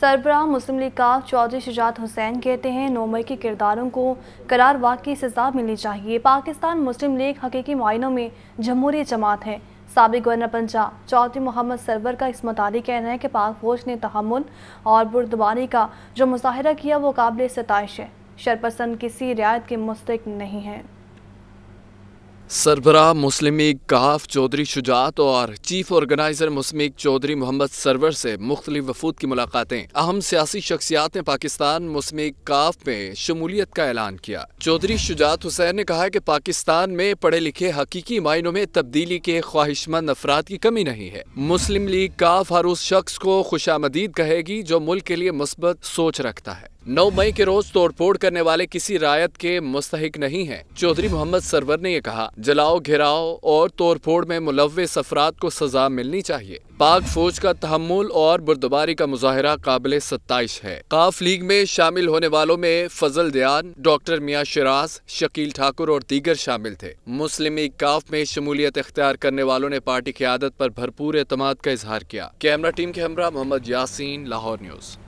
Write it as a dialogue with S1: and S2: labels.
S1: सरबरा Muslim league का चौधरी शिजात हुसैन कहते हैं नौ मई के किरदारों को करार वाक की सजा मिलनी चाहिए पाकिस्तान मुस्लिम लीग हकीकी मायनों में जमहूरी जमात है सबक गवर्नर पंजाब चौधरी मोहम्मद सरवर का इस मुताबिक कहना है कि पाक फौज ने तहमुल और बुरदबारी का जो मुजाहरा किया वो काबिल सतश है शरपसंद किसी रियायत के मुस्तक नहीं है
S2: सरबरा मुस्लिम लीग काफ चौधरी शुजात और चीफ ऑर्गेनाइजर मुस्लिम लीग चौधरी मोहम्मद सरवर से मुख्तलिफ वफूद की मुलाकातें अहम सियासी शख्सियात ने पाकिस्तान मुस्लिम लीग काफ में शमूलियत का ऐलान किया चौधरी शुजात हुसैन ने कहा कि पाकिस्तान में पढ़े लिखे हकीकी मायनों में तब्दीली के ख्वाहिशमंद अफराद की कमी नहीं है मुस्लिम लीग काफ हर उस शख्स को खुशामदीद कहेगी जो मुल्क के लिए मुस्बत सोच रखता है नौ मई के रोज तोड़फोड़ करने वाले किसी रायत के मुस्तक नहीं हैं। चौधरी मोहम्मद सरवर ने यह कहा जलाओ घिराओ और तोड़फोड़ में मुलविस अफराद को सजा मिलनी चाहिए पाक फौज का तहमुल और बुरदबारी का मुजाहरा काबिल सत्ताइश है काफ लीग में शामिल होने वालों में फजल दयान डॉक्टर मियाँ शराज शकील ठाकुर और दीगर शामिल थे मुस्लिम लीग काफ में शमूलियत अख्तियार करने वालों ने पार्टी की आदत पर भरपूर अतमाद का इजहार किया कैमरा टीम के हमरा मोहम्मद यासीन लाहौर न्यूज़